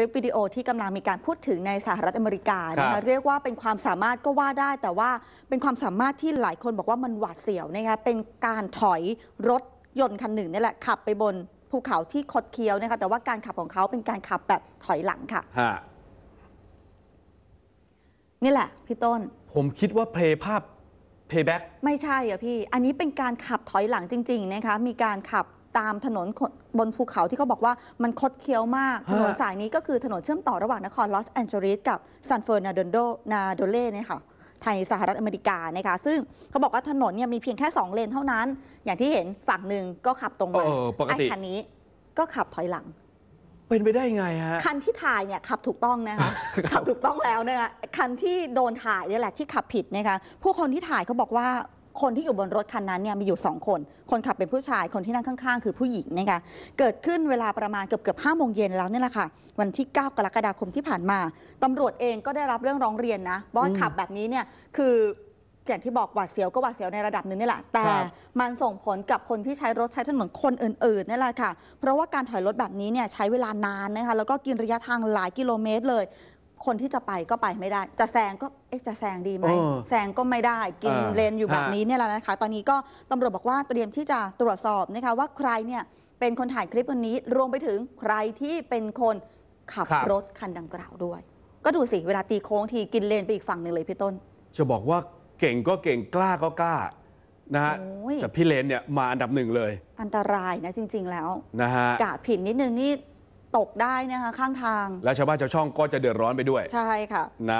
ลิปวิดีโอที่กำลังมีการพูดถึงในสหรัฐอเมริกานะคะเรียกว่าเป็นความสามารถก็ว่าได้ แต่ว่าเป็นความสามารถที่หลายคนบอกว่ามันหวาดเสียวนะคะเป็นการถอยรถยนต์คันหนึ่งนี่แหละขับไปบนภูเขาที่คดเคี้ยวนะคะแต่ว่าการขับของเขาเป็นการขับแบบถอยหลังค่ะนี่แหละพี่ต้น ผมคิดว่าเพลย์ภาพ เพย์แบ็ไม่ใช่อ่ะพี่ อันนี้เป็นการขับถอยหลังจริงๆนะคะมีการขับตามถนนบนภูเขาที่เขาบอกว่ามันคดเคี้ยวมาก ถนนสายนี้ก็คือถนนเชื่อมต่อระหว่างนครลอสแอนเจลิสกับซานเฟอร์นาโดนโดนาโดเล่เนี่ยค่ะไทยสหรัฐอเมริกานะคะซึ่งเขาบอกว่าถนนเนี่ยมีเพียงแค่2เลนเท่านั้น อย่างที่เห็นฝั่งหนึ่งก็ขับตรงมาไอ้คันนี้ก็ขับถอยหลัง เป็นไปได้ไงฮะคันที่ถ่ายเนี่ยขับถูกต้องนะคะขับถูกต้องแล้วเนะ่ยคันที่โดนถ่ายนี่แหละที่ขับผิดนะคะผู้คนที่ถ่ายเขาบอกว่าคนที่อยู่บนรถคันนั้นเนี่ยมีอยู่ 2 คน คนขับเป็นผู้ชาย คนที่นั่งข้างๆ คือผู้หญิงนะคะเกิดขึ้นเวลาประมาณเกือบเกือบห้าโมงเย็นแล้วนี่แหละค่ะวันที่ 9 กรกฎาคมที่ผ่านมา ตำรวจเองก็ได้รับเรื่องร้องเรียนนะ บอกว่าขับแบบนี้เนี่ยคืออย่างที่บอกหวาดเสียวก็หวาดเสียวในระดับหนึ่งนี่แหละแต่มันส่งผลกับคนที่ใช้รถใช้ถนนคนอื่นๆนี่แหละค่ะเพราะว่าการถอยรถแบบนี้เนี่ยใช้เวลานานนะคะแล้วก็กินระยะทางหลายกิโลเมตรเลยคนที่จะไปก็ไปไม่ได้ จะแซงก็เอ๊ะจะแซงดีไหมแซงก็ไม่ได้กินเลนอยู่แบบนี้เนี่ยแล้วนะคะตอนนี้ก็ตำรวจบอกว่าเตรียมที่จะตรวจสอบนะคะว่าใครเนี่ยเป็นคนถ่ายคลิปวันนี้รวมไปถึงใครที่เป็นคนขับรบรถคันดังกล่าวด้วย ก็ดูสิเวลาตีโค้งที กินเลนไปอีกฝั่งหนึ่งเลยพี่ต้นจะบอกว่าเก่งก็เก่งกล้าก็กล้านะฮะแต่พี่เลนเนี่ยมาอันดับหนึ่งเลย อันตรายนะจริง ๆแล้วนะฮะกะผิดนิดนึงนี่ตกได้นะคะข้างทาง แล้วชาวบ้านชาวช่องก็จะเดือดร้อนไปด้วย ใช่ค่ะนะ